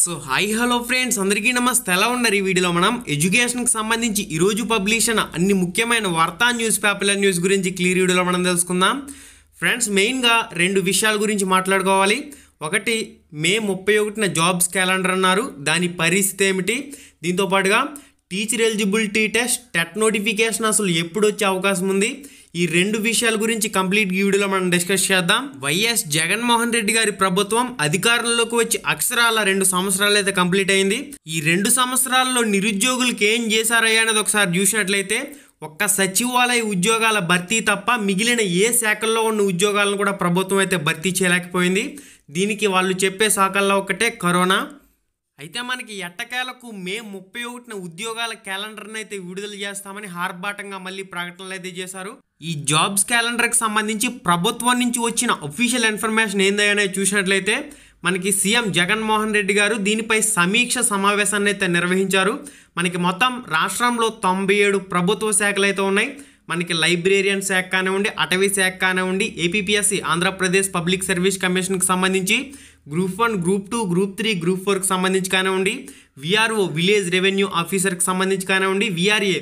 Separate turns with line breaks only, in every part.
so hi hello friends అందరికీ నమస్తే ఎలా ఉన్నారు ఈ వీడియోలో మనం ఎడ్యుకేషన్కి సంబంధించి ఈరోజు పబ్లిష్ అయిన అన్ని ముఖ్యమైన వార్తా న్యూస్ పేపర్ల న్యూస్ గురించి క్లియర్ వీడియోలో మనం తెలుసుకుందాం ఫ్రెండ్స్ మెయిన్గా రెండు విషయాల గురించి మాట్లాడుకోవాలి ఒకటి మే ముప్పై ఒకటిన జాబ్స్ క్యాలెండర్ అన్నారు దాని పరిస్థితి ఏమిటి దీంతోపాటుగా teacher eligibility test TET notification అసలు ఎప్పుడు వచ్చే అవకాశం ఉంది ఈ రెండు విషయాల గురించి కంప్లీట్ ఈ వీడియోలో మనం డిస్కస్ చేద్దాం వైఎస్ జగన్మోహన్ రెడ్డి గారి ప్రభుత్వం అధికారంలోకి వచ్చి అక్షరాల రెండు సంవత్సరాలు అయితే కంప్లీట్ అయింది ఈ రెండు సంవత్సరాల్లో నిరుద్యోగులకు ఏం చేశారయ్యా అనేది ఒకసారి చూసినట్లయితే ఒక్క సచివాలయ ఉద్యోగాల భర్తీ తప్ప మిగిలిన ఏ శాఖల్లో ఉన్న ఉద్యోగాలను కూడా ప్రభుత్వం అయితే భర్తీ చేయలేకపోయింది దీనికి వాళ్ళు చెప్పే శాఖల్లో ఒకటే కరోనా అయితే మనకి ఎట్టకేలకు మే ముప్పై ఒకటిన ఉద్యోగాల క్యాలెండర్ని అయితే విడుదల చేస్తామని హార్బాటంగా మళ్ళీ ప్రకటనలు అయితే చేశారు ఈ జాబ్స్ క్యాలెండర్కి సంబంధించి ప్రభుత్వం నుంచి వచ్చిన అఫీషియల్ ఇన్ఫర్మేషన్ ఏందనే చూసినట్లయితే మనకి సీఎం జగన్మోహన్ రెడ్డి గారు దీనిపై సమీక్ష సమావేశాన్ని అయితే నిర్వహించారు మనకి మొత్తం రాష్ట్రంలో తొంభై ఏడు ప్రభుత్వ శాఖలు అయితే ఉన్నాయి మనకి లైబ్రేరియన్ శాఖ కానివ్వండి అటవీ శాఖ కానివ్వండి ఏపీపీఎస్సి ఆంధ్రప్రదేశ్ పబ్లిక్ సర్వీస్ కమిషన్కి సంబంధించి group one group two group three group ఫోర్కి సంబంధించి కానివ్వండి విఆర్ఓ విలేజ్ రెవెన్యూ ఆఫీసర్కి సంబంధించి కానివ్వండి విఆర్ఏ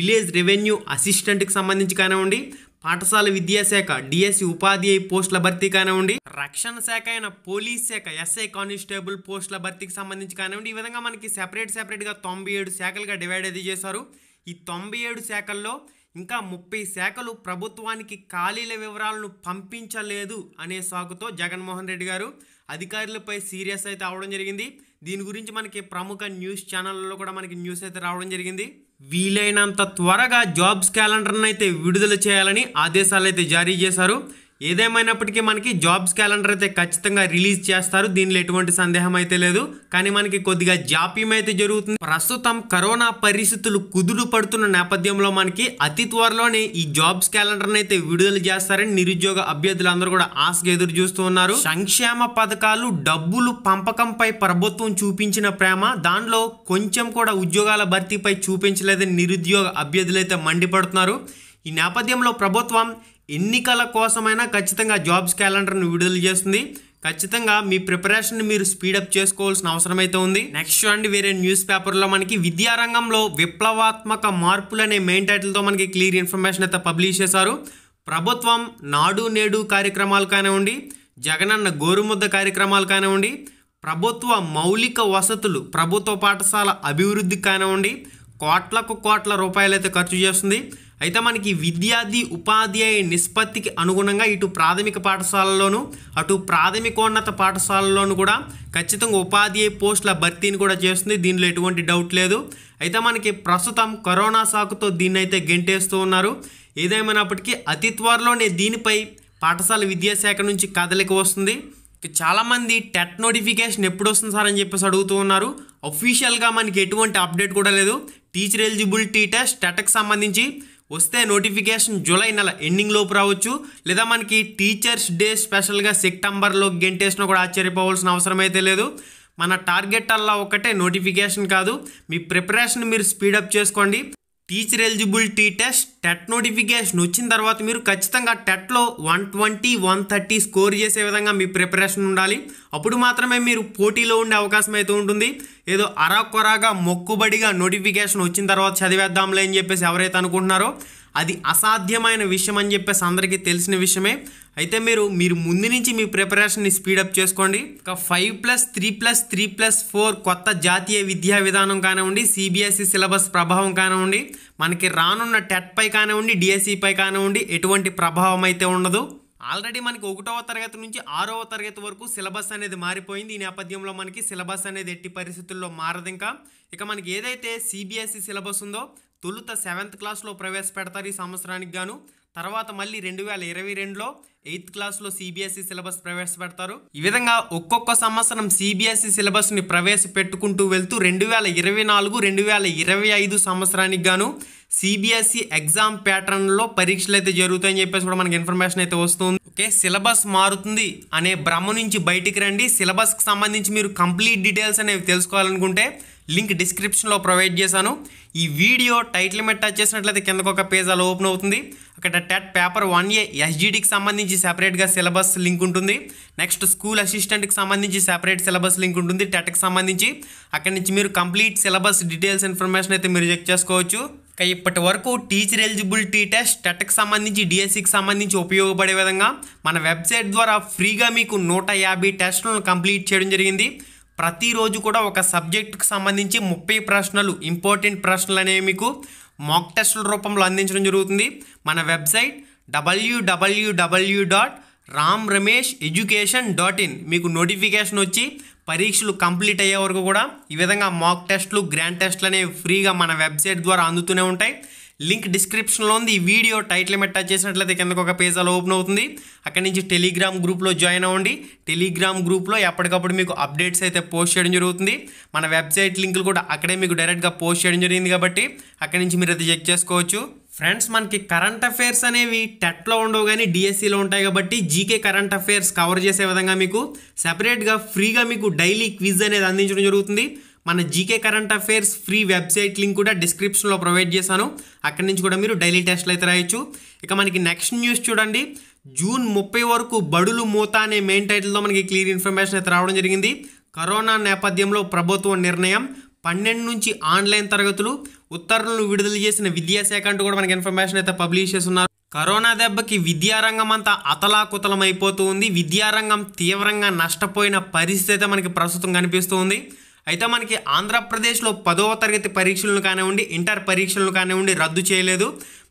విలేజ్ రెవెన్యూ అసిస్టెంట్కి సంబంధించి కానివ్వండి పాఠశాల విద్యాశాఖ డిఎస్సి ఉపాధ్యాయ పోస్టుల భర్తీ కానివ్వండి రక్షణ శాఖ అయిన పోలీస్ శాఖ ఎస్ఐ కానిస్టేబుల్ పోస్టుల భర్తీకి సంబంధించి కానివ్వండి ఈ విధంగా మనకి సెపరేట్ సెపరేట్గా తొంభై ఏడు శాఖలుగా డివైడ్ అయితే చేశారు ఈ తొంభై ఏడు శాఖల్లో ఇంకా ముప్పై శాఖలు ప్రభుత్వానికి ఖాళీల వివరాలను పంపించలేదు అనే సాకుతో జగన్మోహన్ రెడ్డి గారు అధికారులపై సీరియస్ అయితే అవడం జరిగింది దీని గురించి మనకి ప్రముఖ న్యూస్ ఛానళ్ళలో కూడా మనకి న్యూస్ అయితే రావడం జరిగింది వీలైనంత త్వరగా జాబ్స్ క్యాలెండర్ని అయితే విడుదల చేయాలని ఆదేశాలు అయితే జారీ చేశారు ఏదేమైనప్పటికీ మనకి జాబ్స్ క్యాలెండర్ అయితే ఖచ్చితంగా రిలీజ్ చేస్తారు దీనిలో ఎటువంటి సందేహం అయితే లేదు కానీ మనకి కొద్దిగా జాప్యం అయితే జరుగుతుంది ప్రస్తుతం కరోనా పరిస్థితులు కుదురు పడుతున్న నేపథ్యంలో మనకి అతి త్వరలోనే ఈ జాబ్స్ క్యాలెండర్ని అయితే విడుదల చేస్తారని నిరుద్యోగ అభ్యర్థులందరూ కూడా ఆశగా ఎదురు చూస్తూ ఉన్నారు సంక్షేమ పథకాలు డబ్బులు పంపకంపై ప్రభుత్వం చూపించిన ప్రేమ దానిలో కొంచెం కూడా ఉద్యోగాల భర్తీపై చూపించలేదని నిరుద్యోగ అభ్యర్థులు అయితే మండిపడుతున్నారు ఈ నేపథ్యంలో ప్రభుత్వం ఎన్నికల కోసమైనా ఖచ్చితంగా జాబ్స్ క్యాలెండర్ను విడుదల చేస్తుంది ఖచ్చితంగా మీ ప్రిపరేషన్ మీరు స్పీడప్ చేసుకోవాల్సిన అవసరం అయితే ఉంది నెక్స్ట్ చూడండి వేరే న్యూస్ పేపర్లో మనకి విద్యారంగంలో విప్లవాత్మక మార్పులు అనే మెయిన్ టైటిల్తో మనకి క్లియర్ ఇన్ఫర్మేషన్ అయితే పబ్లిష్ చేశారు ప్రభుత్వం నాడు నేడు కార్యక్రమాలు కానివ్వండి జగనన్న గోరుముద్ద కార్యక్రమాలు కానివ్వండి ప్రభుత్వ మౌలిక వసతులు ప్రభుత్వ పాఠశాల అభివృద్ధి కానివ్వండి కోట్లకు కోట్ల రూపాయలైతే ఖర్చు చేస్తుంది అయితే మనకి విద్యార్థి ఉపాధ్యాయ నిష్పత్తికి అనుగుణంగా ఇటు ప్రాథమిక పాఠశాలలోను అటు ప్రాథమికోన్నత పాఠశాలలోను కూడా ఖచ్చితంగా ఉపాధ్యాయ పోస్టుల భర్తీని కూడా చేస్తుంది దీనిలో ఎటువంటి డౌట్ లేదు అయితే మనకి ప్రస్తుతం కరోనా సాకుతో దీన్ని అయితే గెంటేస్తూ ఉన్నారు ఏదేమైనప్పటికీ అతి త్వరలోనే దీనిపై పాఠశాల విద్యాశాఖ నుంచి కదలిక వస్తుంది చాలామంది టెట్ నోటిఫికేషన్ ఎప్పుడు వస్తుంది సార్ అని చెప్పేసి అడుగుతూ ఉన్నారు అఫీషియల్గా మనకి ఎటువంటి అప్డేట్ కూడా లేదు టీచర్ ఎలిజిబిలిటీ టెస్ట్ టెట్కి సంబంధించి వస్తే నోటిఫికేషన్ జూలై నెల ఎండింగ్ లోపు రావచ్చు లేదా మనకి టీచర్స్ డే స్పెషల్గా సెప్టెంబర్లో గెంటేసినా కూడా ఆశ్చర్యపోవాల్సిన అవసరం అయితే లేదు మన టార్గెట్ అలా ఒకటే నోటిఫికేషన్ కాదు మీ ప్రిపరేషన్ మీరు స్పీడప్ చేసుకోండి teacher eligibility test TET notification వచ్చిన తర్వాత మీరు ఖచ్చితంగా టెట్లో one twenty one thirty score చేసే విధంగా మీ ప్రిపరేషన్ ఉండాలి అప్పుడు మాత్రమే మీరు పోటీలో ఉండే అవకాశం అయితే ఉంటుంది ఏదో అరాకొరాగా మొక్కుబడిగా నోటిఫికేషన్ వచ్చిన తర్వాత చదివేద్దాంలే అని చెప్పేసి ఎవరైతే అనుకుంటున్నారో అది అసాధ్యమైన విషయం అని చెప్పేసి అందరికీ తెలిసిన విషయమే అయితే మీరు మీరు ముందు నుంచి మీ ప్రిపరేషన్ని స్పీడప్ చేసుకోండి ఒక five plus three plus three plus four కొత్త జాతీయ విద్యా విధానం కానివ్వండి సిబిఎస్ఈ సిలబస్ ప్రభావం కానివ్వండి మనకి రానున్న టెట్పై కానివ్వండి డిఎస్సిపై కానివ్వండి ఎటువంటి ప్రభావం అయితే ఉండదు ఆల్రెడీ మనకి ఒకటవ తరగతి నుంచి ఆరవ తరగతి వరకు సిలబస్ అనేది మారిపోయింది ఈ నేపథ్యంలో మనకి సిలబస్ అనేది ఎట్టి పరిస్థితుల్లో మారదు ఇంకా ఇక మనకి ఏదైతే సిబిఎస్ఈ సిలబస్ ఉందో తొలుత సెవెంత్ క్లాస్లో ప్రవేశపెడతారు ఈ సంవత్సరానికి గాను తర్వాత మళ్ళీ రెండు వేల ఇరవై రెండులో ఎయిత్ క్లాస్లో సిబిఎస్ఈ సిలబస్ ప్రవేశపెడతారు ఈ విధంగా ఒక్కొక్క సంవత్సరం సిబిఎస్ఈ సిలబస్ని ప్రవేశపెట్టుకుంటూ వెళ్తూ రెండు వేల ఇరవై నాలుగు రెండు వేల ఇరవై ఐదు సంవత్సరానికి గాను సిబిఎస్ఈ ఎగ్జామ్ ప్యాటర్న్లో పరీక్షలు అయితే జరుగుతాయని చెప్పేసి కూడా మనకి ఇన్ఫర్మేషన్ అయితే వస్తుంది ఓకే సిలబస్ మారుతుంది అనే భ్రమ నుంచి బయటికి రండి సిలబస్కి సంబంధించి మీరు కంప్లీట్ డీటెయిల్స్ అనేవి తెలుసుకోవాలనుకుంటే లింక్ డిస్క్రిప్షన్లో ప్రొవైడ్ చేశాను ఈ వీడియో టైటిల్ మీద టచ్ చేసినట్లయితే కిందకు ఒక పేజ్ అలా ఓపెన్ అవుతుంది అక్కడ టెట్ పేపర్ వన్ ఏ ఎస్జీడీకి సంబంధించి సెపరేట్గా సిలబస్ లింక్ ఉంటుంది నెక్స్ట్ స్కూల్ అసిస్టెంట్కి సంబంధించి సెపరేట్ సిలబస్ లింక్ ఉంటుంది టెట్కి సంబంధించి అక్కడి నుంచి మీరు కంప్లీట్ సిలబస్ డీటెయిల్స్ ఇన్ఫర్మేషన్ అయితే మీరు చెక్ చేసుకోవచ్చు ఇప్పటి వరకు టీచర్ ఎలిజిబిలిటీ టెస్ట్ టెట్కి సంబంధించి డిఎస్సికి సంబంధించి ఉపయోగపడే విధంగా మన వెబ్సైట్ ద్వారా ఫ్రీగా మీకు నూట యాభై టెస్టులను కంప్లీట్ చేయడం జరిగింది ప్రతిరోజు కూడా ఒక సబ్జెక్టుకు సంబంధించి ముప్పై ప్రశ్నలు ఇంపార్టెంట్ ప్రశ్నలు అనేవి మీకు మాక్ టెస్టుల రూపంలో అందించడం జరుగుతుంది మన website W dot Ram Ramesh education dot in మీకు నోటిఫికేషన్ వచ్చి పరీక్షలు కంప్లీట్ అయ్యే వరకు కూడా ఈ విధంగా మాక్ టెస్ట్లు గ్రాండ్ టెస్ట్లు అనేవి ఫ్రీగా మన వెబ్సైట్ ద్వారా అందుతూనే ఉంటాయి లింక్ డిస్క్రిప్షన్లో ఉంది ఈ వీడియో టైటిల్ మెట్ టచ్ చేసినట్లయితే కిందకు ఒక పేజ్ అలా ఓపెన్ అవుతుంది అక్కడి నుంచి టెలిగ్రామ్ గ్రూప్లో జాయిన్ అవ్వండి టెలిగ్రామ్ గ్రూప్లో ఎప్పటికప్పుడు మీకు అప్డేట్స్ అయితే పోస్ట్ చేయడం జరుగుతుంది మన వెబ్సైట్ లింకులు కూడా అక్కడే మీకు డైరెక్ట్గా పోస్ట్ చేయడం జరిగింది కాబట్టి అక్కడి నుంచి మీరు అయితే చెక్ చేసుకోవచ్చు ఫ్రెండ్స్ మనకి కరెంట్ అఫైర్స్ అనేవి టెట్లో ఉండవు కానీ డిఎస్సిలో e ఉంటాయి కాబట్టి జీకే కరెంట్ అఫైర్స్ కవర్ చేసే విధంగా మీకు సెపరేట్గా ఫ్రీగా మీకు డైలీ క్విజ్ అనేది అందించడం జరుగుతుంది మన GK current affairs free website link కూడా డిస్క్రిప్షన్లో ప్రొవైడ్ చేశాను అక్కడి నుంచి కూడా మీరు డైలీ టెస్ట్లు అయితే రాయొచ్చు ఇక మనకి నెక్స్ట్ న్యూస్ చూడండి జూన్ ముప్పై వరకు బడులు మూత అనే మెయిన్ టైటిల్తో మనకి క్లియర్ ఇన్ఫర్మేషన్ అయితే రావడం జరిగింది కరోనా నేపథ్యంలో ప్రభుత్వం నిర్ణయం పన్నెండు నుంచి ఆన్లైన్ తరగతులు ఉత్తర్వులు విడుదల చేసిన విద్యాశాఖ అంటూ కూడా మనకి ఇన్ఫర్మేషన్ అయితే పబ్లిష్ చేస్తున్నారు కరోనా దెబ్బకి విద్యారంగం అంతా అతలాకుతలం అయిపోతూ ఉంది విద్యారంగం తీవ్రంగా నష్టపోయిన పరిస్థితి అయితే మనకి ప్రస్తుతం కనిపిస్తూ ఉంది అయితే మనకి ఆంధ్రప్రదేశ్లో పదవ తరగతి పరీక్షలను కానివ్వండి ఇంటర్ పరీక్షలను కానివ్వండి రద్దు చేయలేదు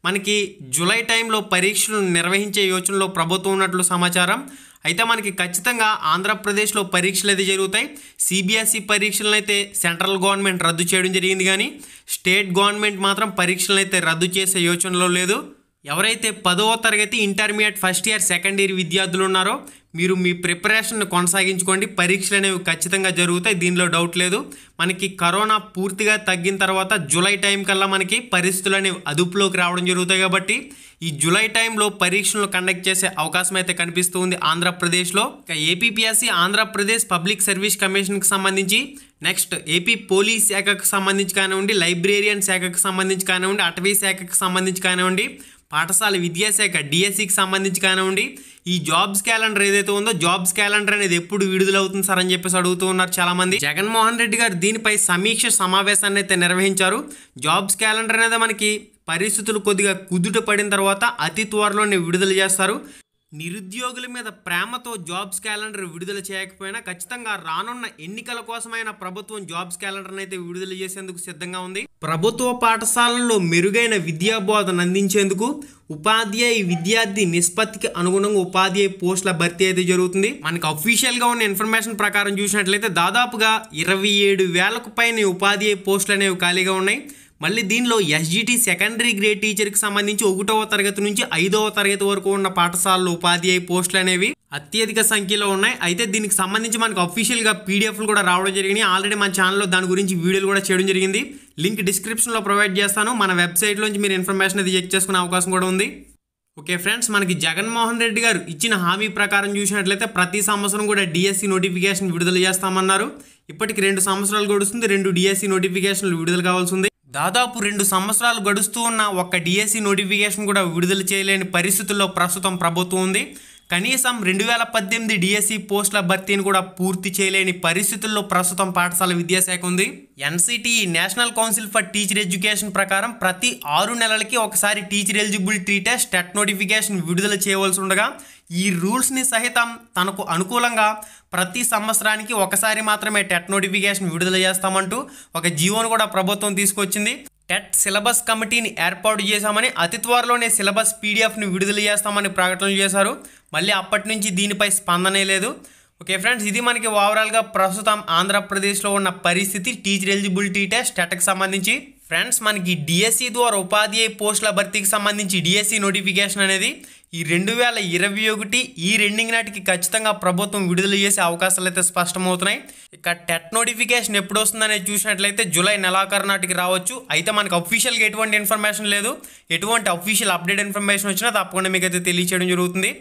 మనకి జూలై టైంలో పరీక్షలను నిర్వహించే యోచనలో ప్రభుత్వం ఉన్నట్లు సమాచారం అయితే మనకి ఖచ్చితంగా ఆంధ్రప్రదేశ్లో పరీక్షలు అయితే జరుగుతాయి సిబిఎస్ఈ పరీక్షలను అయితే సెంట్రల్ గవర్నమెంట్ రద్దు చేయడం జరిగింది కానీ స్టేట్ గవర్నమెంట్ మాత్రం పరీక్షలను అయితే రద్దు చేసే యోచనలో లేదు ఎవరైతే పదవ తరగతి intermediate first year second year విద్యార్థులు ఉన్నారో మీరు మీ ప్రిపరేషన్ కొనసాగించుకోండి పరీక్షలు అనేవి ఖచ్చితంగా జరుగుతాయి దీనిలో డౌట్ లేదు మనకి కరోనా పూర్తిగా తగ్గిన తర్వాత జూలై టైం కల్లా మనకి పరిస్థితులు అనేవి అదుపులోకి రావడం జరుగుతాయి కాబట్టి ఈ జూలై టైంలో పరీక్షలు కండక్ట్ చేసే అవకాశం అయితే కనిపిస్తూ ఉంది ఆంధ్రప్రదేశ్లో ఇక ఏపీపీఎస్సీ ఆంధ్రప్రదేశ్ పబ్లిక్ సర్వీస్ కమిషన్కి సంబంధించి నెక్స్ట్ ఏపీ పోలీస్ శాఖకు సంబంధించి కానివ్వండి లైబ్రేరియన్ శాఖకు సంబంధించి కానివ్వండి అటవీ శాఖకు సంబంధించి కానివ్వండి పాఠశాల విద్యాశాఖ డిఎస్సికి e సంబంధించి కానివ్వండి ఈ జాబ్స్ క్యాలెండర్ ఏదైతే ఉందో జాబ్స్ క్యాలెండర్ అనేది ఎప్పుడు విడుదలవుతుంది సార్ అని చెప్పేసి అడుగుతూ ఉన్నారు చాలా మంది జగన్మోహన్ రెడ్డి గారు దీనిపై సమీక్ష సమావేశాన్ని అయితే నిర్వహించారు జాబ్స్ క్యాలెండర్ అనేది మనకి పరిస్థితులు కొద్దిగా కుదుట పడిన తర్వాత అతి త్వరలోనే విడుదల చేస్తారు నిరుద్యోగుల మీద ప్రేమతో జాబ్స్ క్యాలెండర్ విడుదల చేయకపోయినా ఖచ్చితంగా రానున్న ఎన్నికల కోసమైన ప్రభుత్వం జాబ్స్ క్యాలెండర్ అయితే విడుదల చేసేందుకు సిద్ధంగా ఉంది ప్రభుత్వ పాఠశాలల్లో మెరుగైన విద్యాబోధన అందించేందుకు ఉపాధ్యాయ విద్యార్థి నిష్పత్తికి అనుగుణంగా ఉపాధ్యాయ పోస్టుల భర్తీ అయితే జరుగుతుంది అఫీషియల్ అఫీషియల్గా ఉన్న ఇన్ఫర్మేషన్ ప్రకారం చూసినట్లయితే దాదాపుగా ఇరవై ఏడు వేలకు పైన ఉపాధ్యాయ పోస్టులు అనేవి ఖాళీగా ఉన్నాయి మళ్ళీ దీనిలో ఎస్జిటి సెకండరీ గ్రేడ్ టీచర్కి సంబంధించి ఒకటవ తరగతి నుంచి ఐదవ తరగతి వరకు ఉన్న పాఠశాలలు ఉపాధి అయి పోస్టులు అనేవి అత్యధిక సంఖ్యలో ఉన్నాయి అయితే దీనికి సంబంధించి మనకు అఫీషియల్గా పీడిఎఫ్లు కూడా రావడం జరిగింది ఆల్రెడీ మన ఛానల్లో దాని గురించి వీడియోలు కూడా చేయడం జరిగింది లింక్ డిస్క్రిప్షన్లో ప్రొవైడ్ చేస్తాను మన వెబ్సైట్లోంచి మీరు ఇన్ఫర్మేషన్ అది చెక్ చేసుకునే అవకాశం కూడా ఉంది ఓకే ఫ్రెండ్స్ మనకి జగన్మోహన్ రెడ్డి గారు ఇచ్చిన హామీ ప్రకారం చూసినట్లయితే ప్రతి సంవత్సరం కూడా డిఎస్సి నోటిఫికేషన్ విడుదల చేస్తామన్నారు ఇప్పటికి రెండు సంవత్సరాలు గడుస్తుంది రెండు డిఎస్సి నోటిఫికేషన్లు విడుదల కావాల్సింది దాదాపు రెండు సంవత్సరాలు గడుస్తూ ఉన్న ఒక్క డిఎస్సి e నోటిఫికేషన్ కూడా విడుదల చేయలేని పరిస్థితుల్లో ప్రస్తుతం ప్రభుత్వం ఉంది కనీసం రెండు వేల పద్దెనిమిది డిఎస్సి పోస్టుల భర్తీని కూడా పూర్తి చేయలేని పరిస్థితుల్లో ప్రస్తుతం పాఠశాల విద్యాశాఖ ఉంది NCT national council for teacher education ప్రకారం ప్రతి ఆరు నెలలకి ఒకసారి teacher eligibility test TET notification విడుదల చేయవలసి ఉండగా ఈ రూల్స్ని సహితం తనకు అనుకూలంగా ప్రతి సంవత్సరానికి ఒకసారి మాత్రమే టెట్ నోటిఫికేషన్ విడుదల చేస్తామంటూ ఒక జీవోను కూడా ప్రభుత్వం తీసుకొచ్చింది టెట్ సిలబస్ కమిటీని ఏర్పాటు చేశామని అతి త్వరలోనే సిలబస్ పీడిఎఫ్ని విడుదల చేస్తామని ప్రకటనలు చేశారు మళ్ళీ అప్పటి నుంచి దీనిపై స్పందనే లేదు ఓకే ఫ్రెండ్స్ ఇది మనకి ఓవరాల్గా ప్రస్తుతం ఆంధ్రప్రదేశ్లో ఉన్న పరిస్థితి టీచర్ ఎలిజిబిలిటీ టెస్ట్ టెట్కి సంబంధించి ఫ్రెండ్స్ మనకి డిఎస్సి ద్వారా ఉపాధ్యాయ పోస్టుల భర్తీకి సంబంధించి డిఎస్సి నోటిఫికేషన్ అనేది ఈ రెండు వేల ఇరవై ఒకటి ఈ రెండింగ్ నాటికి ఖచ్చితంగా ప్రభుత్వం విడుదల చేసే అవకాశాలు అయితే స్పష్టమవుతున్నాయి ఇక టెట్ నోటిఫికేషన్ ఎప్పుడు వస్తుందనేది చూసినట్లయితే జూలై నెలాఖరు నాటికి రావచ్చు అయితే మనకు అఫీషియల్గా ఎటువంటి ఇన్ఫర్మేషన్ లేదు ఎటువంటి అఫీషియల్ అప్డేట్ ఇన్ఫర్మేషన్ వచ్చినా తప్పకుండా మీకు అయితే తెలియచేయడం జరుగుతుంది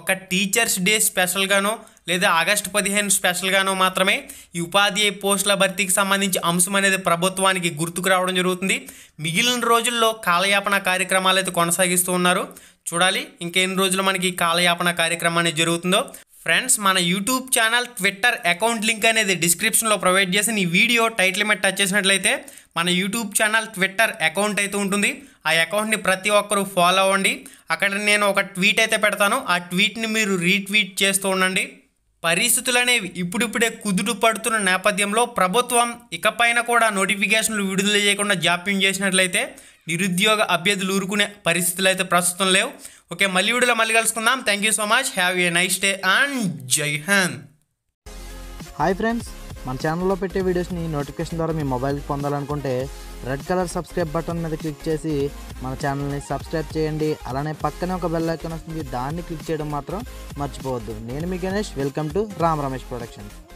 ఒక టీచర్స్ డే స్పెషల్గానో లేదా ఆగస్టు పదిహేను స్పెషల్గానో మాత్రమే ఈ ఉపాధి పోస్టుల భర్తీకి సంబంధించి అంశం అనేది ప్రభుత్వానికి గుర్తుకు రావడం జరుగుతుంది మిగిలిన రోజుల్లో కాలయాపన కార్యక్రమాలు అయితే కొనసాగిస్తూ ఉన్నారు చూడాలి ఇంకెన్ని రోజులు మనకి కాలయాపన కార్యక్రమం అనేది జరుగుతుందో ఫ్రెండ్స్ మన YouTube channel Twitter account link అనేది డిస్క్రిప్షన్లో ప్రొవైడ్ చేసి ఈ వీడియో టైటిల్ మీద టచ్ చేసినట్లయితే మన యూట్యూబ్ ఛానల్ ట్విట్టర్ అకౌంట్ అయితే ఉంటుంది ఆ అకౌంట్ని ప్రతి ఒక్కరూ ఫాలో అవ్వండి అక్కడ నేను ఒక ట్వీట్ అయితే పెడతాను ఆ ట్వీట్ని మీరు రీట్వీట్ చేస్తూ ఉండండి పరిస్థితులు అనేవి ఇప్పుడిప్పుడే కుదుటు పడుతున్న నేపథ్యంలో ప్రభుత్వం ఇకపైన కూడా నోటిఫికేషన్లు విడుదల చేయకుండా జాప్యం చేసినట్లయితే నిరుద్యోగ అభ్యర్థులు ఊరుకునే పరిస్థితులు అయితే ప్రస్తుతం లేవు ఓకే మళ్ళీ వీడియోలో మళ్ళీ కలుసుకుందాం thank you so much have a nice day and జై హన్ హాయ్ ఫ్రెండ్స్ మన ఛానల్లో పెట్టే వీడియోస్ని నోటిఫికేషన్ ద్వారా మీ మొబైల్కి పొందాలనుకుంటే రెడ్ కలర్ సబ్స్క్రైబ్ బటన్ మీద క్లిక్ చేసి మన ఛానల్ని సబ్స్క్రైబ్ చేయండి అలానే పక్కనే ఒక బెల్ ఐకాన్ వస్తుంది దాన్ని క్లిక్ చేయడం మాత్రం మర్చిపోవద్దు నేను మీ Ganesh welcome to Ram Ramesh productions